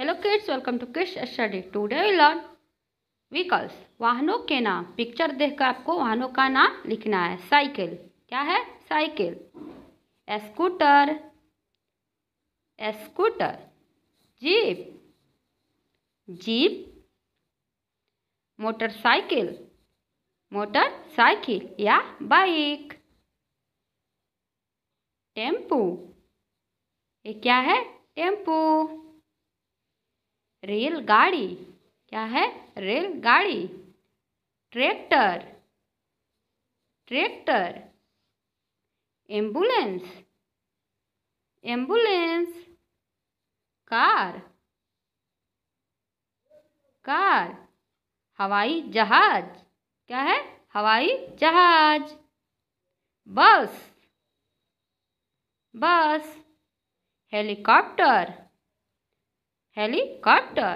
hello kids welcome to kids study today we learn vehicles वाहनों के नाम picture देखकर आपको वाहनों का नाम लिखना है साइकिल क्या है cycle scooter scooter jeep jeep motorcycle motorcycle या बाइक टेम्पू ये क्या है टेम्पू रेलगाड़ी क्या है रेलगाड़ी tractor tractor ambulance ambulance car car हवाई जहाज क्या है हवाई जहाज बस बस हेलीकॉप्टर हेलीकॉप्टर